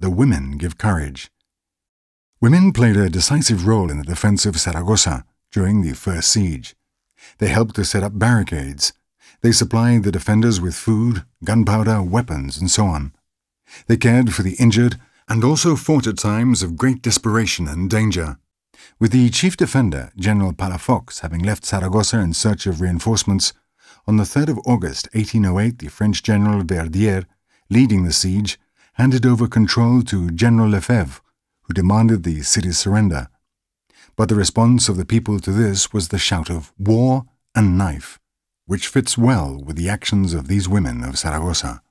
the women give courage. Women played a decisive role in the defense of Saragossa during the first siege. They helped to set up barricades. They supplied the defenders with food, gunpowder, weapons, and so on. They cared for the injured and also fought at times of great desperation and danger. With the chief defender, General Palafox, having left Saragossa in search of reinforcements, on the 3rd of August 1808 the French general Verdier, leading the siege, handed over control to General Lefebvre, who demanded the city's surrender. But the response of the people to this was the shout of war and knife, which fits well with the actions of these women of Saragossa.